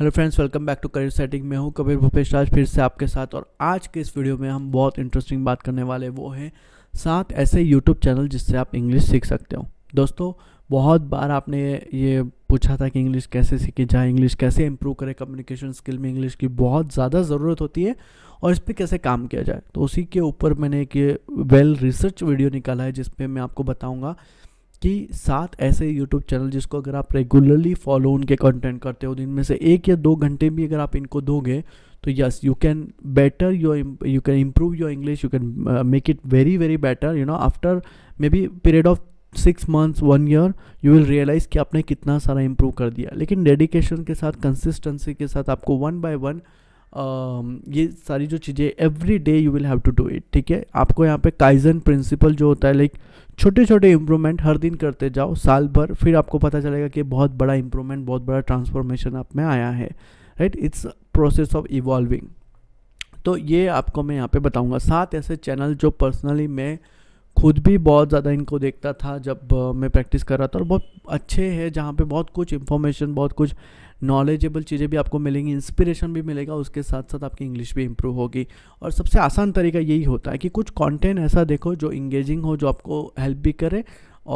Hello friends welcome back to career setting में हूँ कबीर भूपेश राज फिर से आपके साथ और आज के इस वीडियो में हम बहुत इंटरेस्टिंग बात करने वाले वो हैं सात ऐसे यूट्यूब चैनल जिससे आप इंग्लिश सीख सकते हो दोस्तों बहुत बार आपने ये पूछा था कि इंग्लिश कैसे सीखी जाए इंग्लिश कैसे इंप्रूव करें कम्युनिकेशन स्किल में इंग्लिश की बहुत ज़्यादा ज़रूरत होती है और इस पर कैसे काम किया जाए तो उसी के ऊपर मैंने एक वेल रिसर्च वीडियो निकाला है जिसपे मैं आपको बताऊँगा कि सात ऐसे यूट्यूब चैनल जिसको अगर आप रेगुलरली फॉलो उनके कंटेंट करते हो दिन में से एक या दो घंटे भी अगर आप इनको दोगे तो yes you can better your you can improve your English you can make it very very better you know after maybe period of six months one year you will realize कि आपने कितना सारा improve कर दिया लेकिन dedication के साथ consistency के साथ आपको वन बाय वन ये सारी जो चीज़ें every day you will have to do it ठीक है आपको यहाँ पे काइजन प्रिंसिपल जो होता है लाइक छोटे छोटे इम्प्रूवमेंट हर दिन करते जाओ साल भर फिर आपको पता चलेगा कि बहुत बड़ा इम्प्रूवमेंट बहुत बड़ा ट्रांसफॉर्मेशन आप में आया है right it's process of evolving तो ये आपको मैं यहाँ पे बताऊँगा सात ऐसे चैनल जो पर्सनली मैं खुद भी बहुत ज़्यादा इनको देखता था जब मैं प्रैक्टिस कर रहा था और बहुत अच्छे हैं जहाँ पे बहुत कुछ इन्फॉर्मेशन बहुत कुछ नॉलेजेबल चीज़ें भी आपको मिलेंगी इंस्पिरेशन भी मिलेगा उसके साथ साथ आपकी इंग्लिश भी इंप्रूव होगी और सबसे आसान तरीका यही होता है कि कुछ कंटेंट ऐसा देखो जो इंगेजिंग हो जो आपको हेल्प भी करे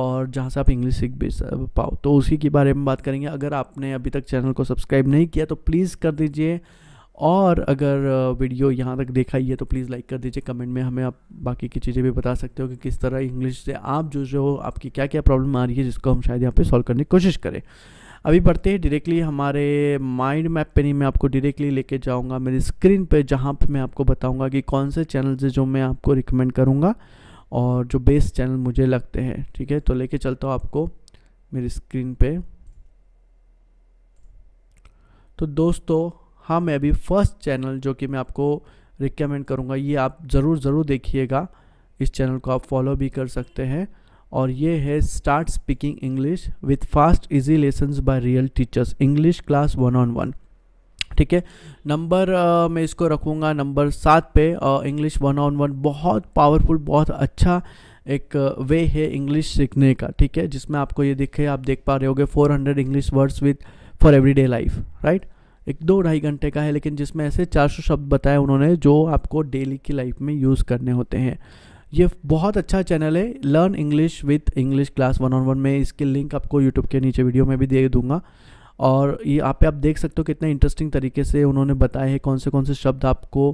और जहाँ से आप इंग्लिश सीख भी पाओ तो उसी के बारे में बात करेंगे अगर आपने अभी तक चैनल को सब्सक्राइब नहीं किया तो प्लीज़ कर दीजिए और अगर वीडियो यहाँ तक देखा ही है तो प्लीज़ लाइक कर दीजिए कमेंट में हमें आप बाकी की चीज़ें भी बता सकते हो कि किस तरह इंग्लिश से आप जो जो आपकी क्या क्या प्रॉब्लम आ रही है जिसको हम शायद यहाँ पे सॉल्व करने की कोशिश करें अभी बढ़ते हैं डायरेक्टली हमारे माइंड मैप पे नहीं मैं आपको डायरेक्टली लेके जाऊँगा मेरी स्क्रीन पे जहाँ पे मैं आपको बताऊँगा कि कौन से चैनल्स हैं जो मैं आपको रिकमेंड करूँगा और जो बेस्ट चैनल मुझे लगते हैं ठीक है तो लेके चलता हूँ आपको मेरी स्क्रीन पे तो दोस्तों हाँ मैं अभी फर्स्ट चैनल जो कि मैं आपको रिकमेंड करूँगा ये आप ज़रूर ज़रूर देखिएगा इस चैनल को आप फॉलो भी कर सकते हैं और ये है start speaking English with fast easy lesson by real teachers English class one on one ठीक है नंबर uh, मैं इसको रखूँगा नंबर सात पे इंग्लिश वन ऑन वन बहुत पावरफुल बहुत अच्छा एक वे uh, है इंग्लिश सीखने का ठीक है जिसमें आपको ये दिखे आप देख पा रहे होगे 400 English words with for everyday life right एक दो ढाई घंटे का है लेकिन जिसमें ऐसे 400 शब्द बताए उन्होंने जो आपको डेली की लाइफ में यूज़ करने होते हैं ये बहुत अच्छा चैनल है learn English with English class one on one में इसके लिंक आपको यूट्यूब के नीचे वीडियो में भी दे दूंगा और ये आप पे आप देख सकते हो कितना इंटरेस्टिंग तरीके से उन्होंने बताए हैं कौन से कौन से शब्द आपको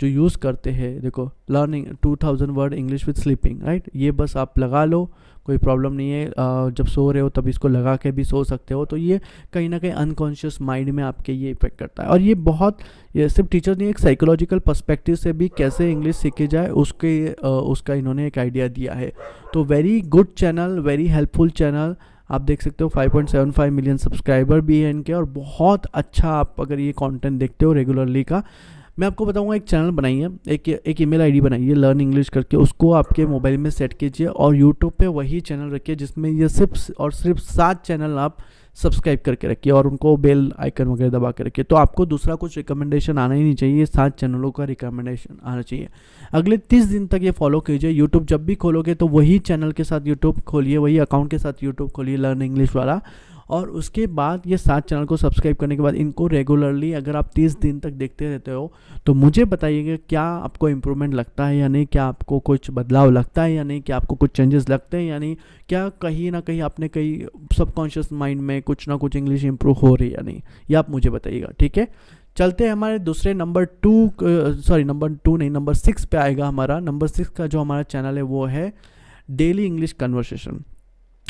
जो यूज़ करते हैं देखो learning two thousand word English with sleeping right ये बस आप लगा लो कोई प्रॉब्लम नहीं है जब सो रहे हो तब इसको लगा के भी सो सकते हो तो ये कहीं ना कहीं अनकॉन्शियस माइंड में आपके ये इफेक्ट करता है और ये बहुत ये सिर्फ टीचर ने एक साइकोलॉजिकल पर्सपेक्टिव से भी कैसे इंग्लिश सीखी जाए उसके उसका इन्होंने एक आइडिया दिया है तो very good channel very helpful channel आप देख सकते हो 5.75 मिलियन सब्सक्राइबर भी है इनके और बहुत अच्छा आप अगर ये कंटेंट देखते हो रेगुलरली का मैं आपको बताऊंगा एक चैनल बनाइए एक एक ईमेल आईडी बनाइए लर्न इंग्लिश करके उसको आपके मोबाइल में सेट कीजिए और यूट्यूब पे वही चैनल रखिए जिसमें ये सिर्फ और सिर्फ सात चैनल आप सब्सक्राइब करके रखिए और उनको बेल आइकन वगैरह दबा के रखिए तो आपको दूसरा कुछ रिकमेंडेशन आना ही नहीं चाहिए सात चैनलों का रिकमेंडेशन आना चाहिए अगले तीस दिन तक ये फॉलो कीजिए यूट्यूब जब भी खोलोगे तो वही चैनल के साथ यूट्यूब खोलिए वही अकाउंट के साथ यूट्यूब खोलिए लर्न इंग्लिश वाला और उसके बाद ये सात चैनल को सब्सक्राइब करने के बाद इनको रेगुलरली अगर आप तीस दिन तक देखते रहते हो तो मुझे बताइएगा क्या आपको इम्प्रूवमेंट लगता है या नहीं क्या आपको कुछ बदलाव लगता है या नहीं क्या आपको कुछ चेंजेस लगते हैं या नहीं क्या कहीं ना कहीं आपने कहीं सबकॉन्शियस माइंड में कुछ ना कुछ इंग्लिश इम्प्रूव हो रही है या नहीं ये आप मुझे बताइएगा ठीक है चलते हैं हमारे दूसरे number two sorry number two नहीं नंबर सिक्स पे आएगा हमारा नंबर सिक्स का जो हमारा चैनल है वो है डेली इंग्लिश कन्वर्सेशन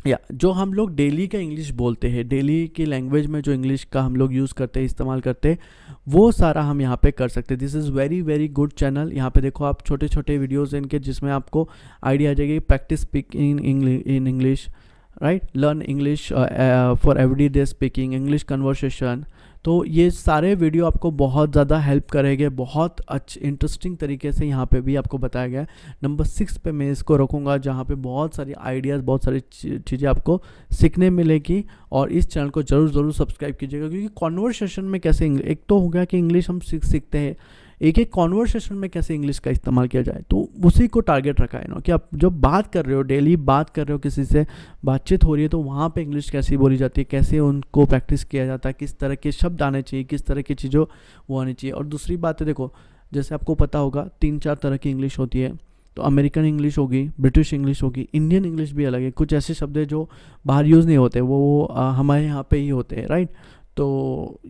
या जो हम लोग डेली का इंग्लिश बोलते हैं डेली की लैंग्वेज में जो इंग्लिश का हम लोग यूज़ करते हैं इस्तेमाल करते हैं वो सारा हम यहाँ पे कर सकते हैं this is very very good channel यहाँ पे देखो आप छोटे छोटे वीडियोस इनके जिसमें आपको आइडिया आ जाएगी practice speak in in English right learn English for every day speaking English conversation तो ये सारे वीडियो आपको बहुत ज़्यादा हेल्प करेंगे बहुत अच्छे इंटरेस्टिंग तरीके से यहाँ पे भी आपको बताया गया है नंबर सिक्स पे मैं इसको रखूँगा जहाँ पे बहुत सारी आइडियाज़ बहुत सारी चीज़ें आपको सीखने मिलेगी और इस चैनल को ज़रूर ज़रूर सब्सक्राइब कीजिएगा क्योंकि कॉन्वर्सेशन में कैसे एक तो हो गया कि इंग्लिश हम सीख सीखते हैं एक एक कॉन्वर्सेशन में कैसे इंग्लिश का इस्तेमाल किया जाए तो उसी को टारगेट रखा है ना कि आप जब बात कर रहे हो डेली बात कर रहे हो किसी से बातचीत हो रही है तो वहाँ पे इंग्लिश कैसी बोली जाती है कैसे उनको प्रैक्टिस किया जाता है किस तरह के शब्द आने चाहिए किस तरह की चीज़ों वो आनी चाहिए और दूसरी बात है देखो जैसे आपको पता होगा तीन चार तरह की इंग्लिश होती है तो अमेरिकन इंग्लिश होगी ब्रिटिश इंग्लिश होगी इंडियन इंग्लिश भी अलग है कुछ ऐसे शब्द हैं जो बाहर यूज़ नहीं होते वो, वो हमारे यहाँ पे ही होते हैं राइट तो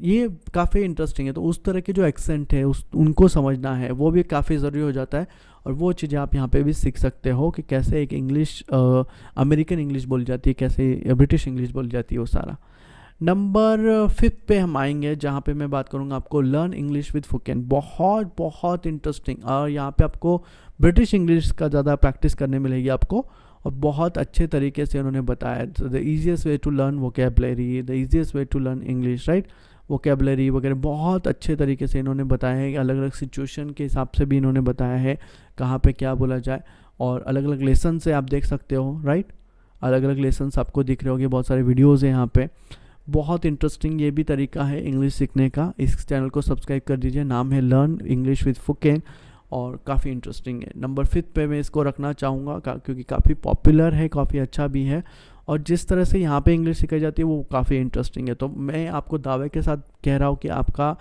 ये काफ़ी इंटरेस्टिंग है तो उस तरह के जो एक्सेंट है उस उनको समझना है वो भी काफ़ी ज़रूरी हो जाता है और वो चीज़ें आप यहाँ पे भी सीख सकते हो कि कैसे एक इंग्लिश अमेरिकन इंग्लिश बोली जाती है कैसे ब्रिटिश इंग्लिश बोली जाती है वो सारा नंबर फिफ्थ पे हम आएंगे जहाँ पे मैं बात करूँगा आपको लर्न इंग्लिश विद फुकैन बहुत बहुत इंटरेस्टिंग और यहाँ पे आपको ब्रिटिश इंग्लिश का ज़्यादा प्रैक्टिस करने मिलेगी आपको और बहुत अच्छे तरीके से उन्होंने बताया the easiest way to learn vocabulary the easiest way to learn English right vocabulary वगैरह बहुत अच्छे तरीके से इन्होंने बताया है अलग अलग सिचुएशन के हिसाब से भी इन्होंने बताया है कहाँ पे क्या बोला जाए और अलग अलग लेसन से आप देख सकते हो राइट अलग अलग लेसन आपको दिख रहे होंगे बहुत सारे वीडियोज़ हैं यहाँ पर बहुत इंटरेस्टिंग ये भी तरीका है इंग्लिश सीखने का इस चैनल को सब्सक्राइब कर दीजिए नाम है लर्न इंग्लिश विद फुकेन और काफ़ी इंटरेस्टिंग है नंबर फिफ्थ पे मैं इसको रखना चाहूँगा क्योंकि काफ़ी पॉपुलर है काफ़ी अच्छा भी है और जिस तरह से यहाँ पे इंग्लिश सिखाई जाती है वो काफ़ी इंटरेस्टिंग है तो मैं आपको दावे के साथ कह रहा हूँ कि आपका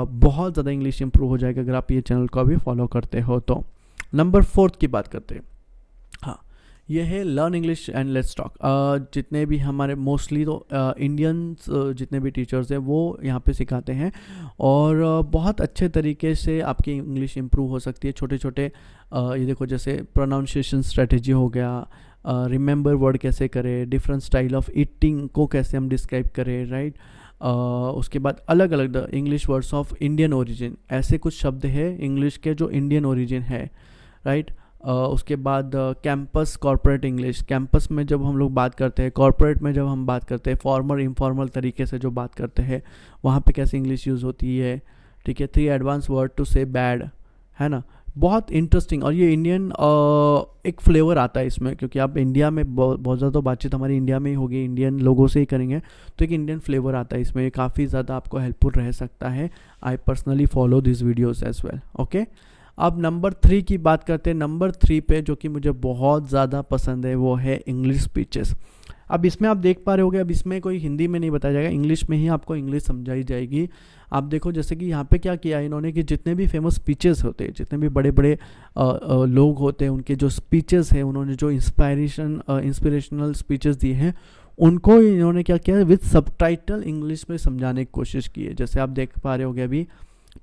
बहुत ज़्यादा इंग्लिश इम्प्रूव हो जाएगा अगर आप ये चैनल को अभी फॉलो करते हो तो नंबर फोर्थ की बात करते हैं ये है learn English and let's talk जितने भी हमारे मोस्टली तो इंडियंस uh, uh, जितने भी टीचर्स हैं वो यहाँ पे सिखाते हैं और uh, बहुत अच्छे तरीके से आपकी इंग्लिश इम्प्रूव हो सकती है छोटे छोटे ये देखो जैसे प्रोनाउंसिएशन स्ट्रेटजी हो गया रिमेंबर वर्ड कैसे करें डिफरेंट स्टाइल ऑफ ईटिंग को कैसे हम डिस्क्राइब करें राइट right? Uh, उसके बाद अलग अलग the English words of Indian origin ऐसे कुछ शब्द है इंग्लिश के जो इंडियन ओरिजिन है राइट right? उसके बाद कैंपस कॉरपोरेट इंग्लिश कैंपस में जब हम लोग बात करते हैं कॉरपोरेट में जब हम बात करते हैं फॉर्मल इनफॉर्मल तरीके से जो बात करते हैं वहाँ पे कैसे इंग्लिश यूज़ होती है ठीक है three advance word to say bad है ना बहुत इंटरेस्टिंग और ये इंडियन एक फ्लेवर आता है इसमें क्योंकि आप इंडिया में बहुत बहुत ज़्यादा तो बातचीत हमारी इंडिया में ही होगी इंडियन लोगों से ही करेंगे तो एक इंडियन फ्लेवर आता है इसमें काफ़ी ज़्यादा आपको हेल्पफुल रह सकता है I personally follow this videos as well okay अब नंबर थ्री की बात करते हैं नंबर थ्री पे जो कि मुझे बहुत ज़्यादा पसंद है वो है इंग्लिश स्पीचेस अब इसमें आप देख पा रहे होगे अब इसमें कोई हिंदी में नहीं बताया जाएगा इंग्लिश में ही आपको इंग्लिश समझाई जाएगी आप देखो जैसे कि यहाँ पे क्या किया इन्होंने कि जितने भी फेमस स्पीचेस होते हैं जितने भी बड़े बड़े लोग होते हैं उनके जो स्पीचेस हैं उन्होंने जो इंस्पायरेशन इंस्पिरेशनल स्पीचेस दिए हैं उनको इन्होंने क्या किया विद सब इंग्लिश में समझाने की कोशिश की है जैसे आप देख पा रहे होगे अभी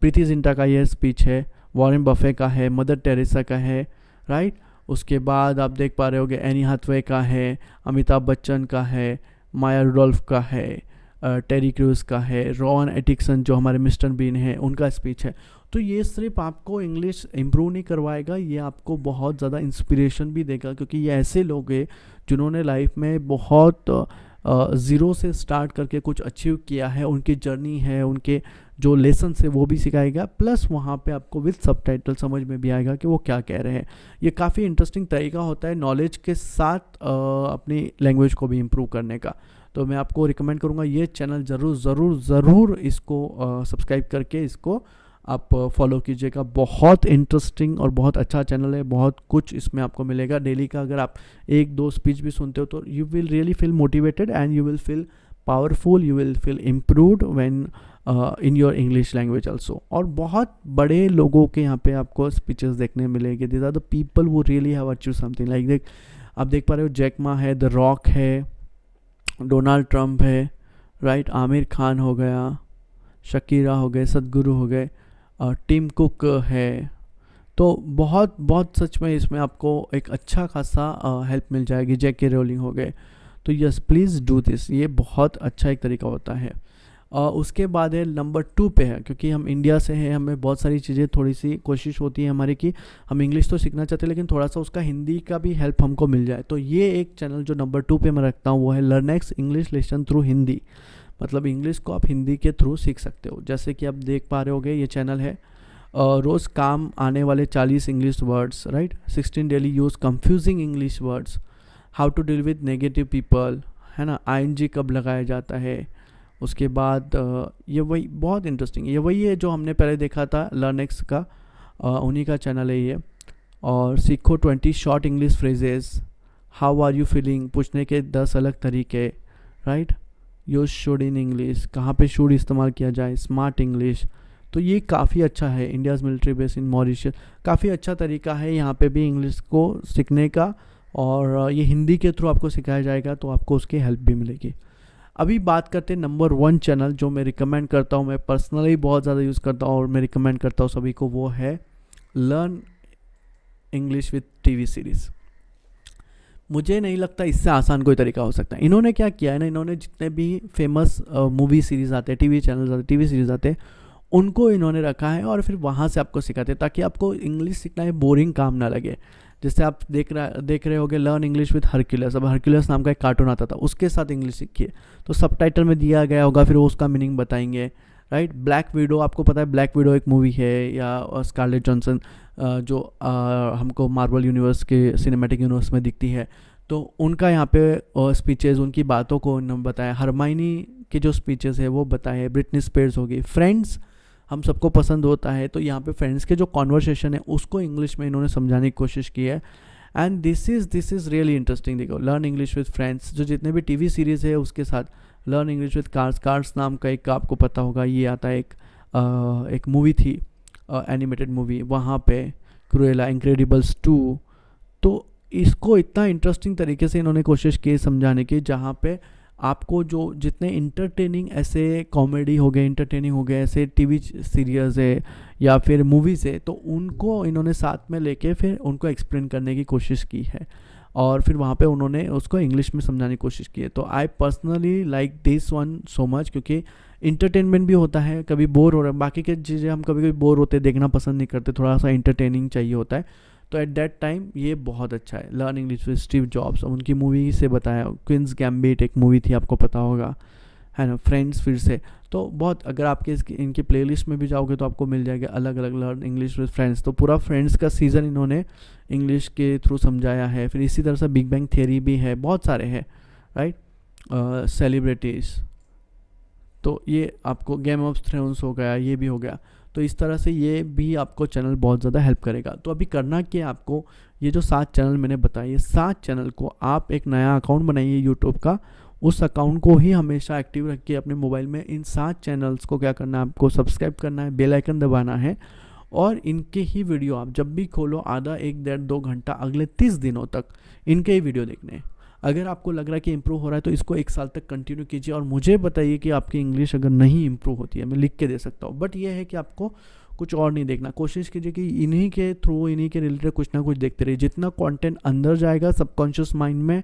प्रीति जिंटा का यह स्पीच है वॉरेन बफे का है मदर टेरेसा का है राइट उसके बाद आप देख पा रहे होगे एनी हाथवे का है अमिताभ बच्चन का है माया रुडोल्फ का है टेरी क्रूज का है रॉन एटिक्सन जो हमारे मिस्टर बीन है उनका स्पीच है तो ये सिर्फ आपको इंग्लिश इम्प्रूव नहीं करवाएगा ये आपको बहुत ज़्यादा इंस्पिरेशन भी देगा क्योंकि ये ऐसे लोग हैं जिन्होंने लाइफ में बहुत ज़ीरो से स्टार्ट करके कुछ अचीव किया है उनकी जर्नी है उनके जो लेसन है वो भी सिखाएगा प्लस वहाँ पे आपको विद सब समझ में भी आएगा कि वो क्या कह रहे हैं ये काफ़ी इंटरेस्टिंग तरीका होता है नॉलेज के साथ अपनी लैंग्वेज को भी इम्प्रूव करने का तो मैं आपको रिकमेंड करूँगा ये चैनल ज़रूर ज़रूर ज़रूर इसको सब्सक्राइब करके इसको आप फॉलो कीजिएगा बहुत इंटरेस्टिंग और बहुत अच्छा चैनल है बहुत कुछ इसमें आपको मिलेगा डेली का अगर आप एक दो स्पीच भी सुनते हो तो you will really feel motivated and you will feel powerful you will feel improved when in your English language also और बहुत बड़े लोगों के यहाँ पे आपको स्पीचेस देखने मिलेंगे दिज आर द पीपल वो really have achieve something like देख आप देख पा रहे हो जैकमा है द रॉक है डोनाल्ड ट्रम्प है राइट right? आमिर खान हो गया शकीरा हो गए सदगुरु हो गए टीम कुक है तो बहुत बहुत सच में इसमें आपको एक अच्छा खासा हेल्प मिल जाएगी जैके रोलिंग हो गए तो यस प्लीज़ डू दिस ये बहुत अच्छा एक तरीका होता है और उसके बाद है नंबर टू पे है क्योंकि हम इंडिया से हैं हमें बहुत सारी चीज़ें थोड़ी सी कोशिश होती है हमारी कि हम इंग्लिश तो सीखना चाहते हैं लेकिन थोड़ा सा उसका हिंदी का भी हेल्प हमको मिल जाए तो ये एक चैनल जो नंबर टू पे मैं रखता हूँ वो है Learnex English lesson through Hindi मतलब इंग्लिश को आप हिंदी के थ्रू सीख सकते हो जैसे कि आप देख पा रहे हो ये चैनल है रोज़ काम आने वाले 40 English words right 16 daily use confusing English words how to deal with negative people है ना आई कब लगाया जाता है उसके बाद ये वही बहुत इंटरेस्टिंग ये वही है जो हमने पहले देखा था लर्नेक्स का उन्हीं का चैनल है ये और सीखो twenty short English phrases how are you feeling पूछने के दस अलग तरीके right use should in English कहाँ पे शुड इस्तेमाल किया जाए स्मार्ट इंग्लिश तो ये काफ़ी अच्छा है India's military base in Mauritius काफ़ी अच्छा तरीका है यहाँ पे भी इंग्लिश को सीखने का और ये हिंदी के थ्रू आपको सिखाया जाएगा तो आपको उसकी हेल्प भी मिलेगी अभी बात करते हैं नंबर वन चैनल जो मैं रिकमेंड करता हूँ मैं पर्सनली बहुत ज़्यादा यूज़ करता हूँ और मैं रिकमेंड करता हूँ सभी को वो है learn English with TV series मुझे नहीं लगता इससे आसान कोई तरीका हो सकता है इन्होंने क्या किया है ना इन्होंने जितने भी फेमस मूवी सीरीज़ आते हैं टीवी चैनल आते टीवी सीरीज़ आते हैं उनको इन्होंने रखा है और फिर वहाँ से आपको सिखाते हैं ताकि आपको इंग्लिश सीखना है बोरिंग काम ना लगे जैसे आप देख रहा देख रहे गए लर्न इंग्लिश विद हरक्यूलस अब हरक्यूलस नाम का एक कार्टून आता था उसके साथ इंग्लिश सीखिए तो सब में दिया गया होगा फिर वो उसका मीनिंग बताएंगे राइट ब्लैक वीडो आपको पता है ब्लैक वीडो एक मूवी है या स्कारलेट जॉनसन जो हमको मार्बल यूनिवर्स के सिनेमेटिक यूनिवर्स में दिखती है तो उनका यहाँ पे स्पीचेस उनकी बातों को उन्होंने बताया हरमाइनी के जो स्पीचेस है वो बताए ब्रिटनी स्पेयर्स होगी फ्रेंड्स हम सबको पसंद होता है तो यहाँ पे फ्रेंड्स के जो कॉन्वर्सेशन है उसको इंग्लिश में इन्होंने समझाने की कोशिश की है and this is this is really interesting देखो लर्न इंग्लिश विद फ्रेंड्स जो जितने भी टीवी सीरीज़ है उसके साथ learn English with cars cars नाम का एक आपको पता होगा ये आता है एक आ, एक मूवी थी एनिमेटेड मूवी वहाँ पे क्रुएला इंक्रेडिबल्स टू तो इसको इतना इंटरेस्टिंग तरीके से इन्होंने कोशिश की समझाने की जहाँ पे आपको जो जितने इंटरटेनिंग ऐसे कॉमेडी हो गए इंटरटेनिंग हो गए ऐसे टीवी सीरियल्स है या फिर मूवीज़ है तो उनको इन्होंने साथ में लेके फिर उनको एक्सप्लेन करने की कोशिश की है और फिर वहाँ पे उन्होंने उसको इंग्लिश में समझाने की कोशिश की है तो I personally like this one so much क्योंकि इंटरटेनमेंट भी होता है कभी बोर हो रहा है बाकी के चीज़ें हम कभी कभी बोर होते देखना पसंद नहीं करते थोड़ा सा इंटरटेनिंग चाहिए होता है तो एट दैट टाइम ये बहुत अच्छा है learn English with Steve Jobs उनकी मूवी से बताया क्विंस गैम्बिट एक मूवी थी आपको पता होगा है ना फ्रेंड्स फिर से तो बहुत अगर आपके इसकी इनके प्ले में भी जाओगे तो आपको मिल जाएगा अलग अलग लर्न इंग्लिश विद फ्रेंड्स तो पूरा फ्रेंड्स का सीज़न इन्होंने इंग्लिश के थ्रू समझाया है फिर इसी तरह से बिग बैंग थियरी भी है बहुत सारे हैं राइट सेलिब्रिटीज़ तो ये आपको गेम ऑफ थ्रोन्स हो गया ये भी हो गया तो इस तरह से ये भी आपको चैनल बहुत ज़्यादा हेल्प करेगा तो अभी करना कि आपको ये जो सात चैनल मैंने बताए सात चैनल को आप एक नया अकाउंट बनाइए यूट्यूब का उस अकाउंट को ही हमेशा एक्टिव रख के अपने मोबाइल में इन सात चैनल्स को क्या करना है आपको सब्सक्राइब करना है बेल आइकन दबाना है और इनके ही वीडियो आप जब भी खोलो आधा एक डेढ़ दो घंटा अगले तीस दिनों तक इनके ही वीडियो देखने हैं अगर आपको लग रहा है कि इम्प्रूव हो रहा है तो इसको एक साल तक कंटिन्यू कीजिए और मुझे बताइए कि आपकी इंग्लिश अगर नहीं इम्प्रूव होती है मैं लिख के दे सकता हूँ बट ये है कि आपको कुछ और नहीं देखना कोशिश कीजिए कि इन्हीं के थ्रू इन्हीं के रिलेटेड कुछ ना कुछ देखते रहिए जितना कंटेंट अंदर जाएगा सबकॉन्शियस माइंड में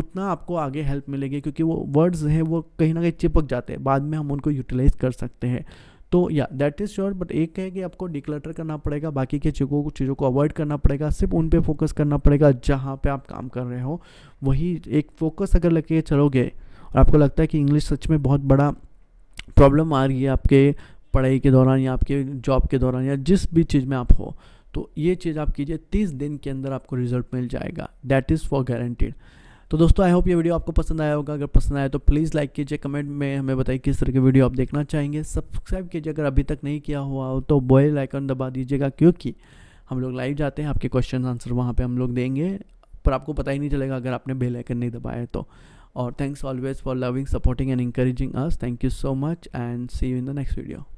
उतना आपको आगे हेल्प मिलेगी क्योंकि वो वर्ड्स हैं वो कहीं ना कहीं चिपक जाते हैं बाद में हम उनको यूटिलाइज कर सकते हैं तो या दैट इज़ श्योर बट एक है कि आपको डिक्लटर करना पड़ेगा बाकी के चीज़ों को चीज़ों को अवॉइड करना पड़ेगा सिर्फ उन पर फोकस करना पड़ेगा जहाँ पर आप काम कर रहे हो वही एक फोकस अगर लग के चलोगे और आपको लगता है कि इंग्लिश सच में बहुत बड़ा प्रॉब्लम आ रही है आपके पढ़ाई के दौरान या आपके जॉब के दौरान या जिस भी चीज़ में आप हो तो ये चीज़ आप कीजिए तीस दिन के अंदर आपको रिजल्ट मिल जाएगा दैट इज़ फॉर गारंटीड तो दोस्तों आई होप ये वीडियो आपको पसंद आया होगा अगर पसंद आया तो प्लीज़ लाइक कीजिए कमेंट में हमें बताइए किस तरह की वीडियो आप देखना चाहेंगे सब्सक्राइब कीजिए अगर अभी तक नहीं किया हुआ हो तो बॉयल आइकन दबा दीजिएगा क्योंकि हम लोग लाइव जाते हैं आपके क्वेश्चन आंसर वहाँ पर हम लोग देंगे पर आपको पता ही नहीं चलेगा अगर आपने बेल आइकन नहीं दबाया तो और thanks always for loving supporting and encouraging us thank you so much and see you in the next video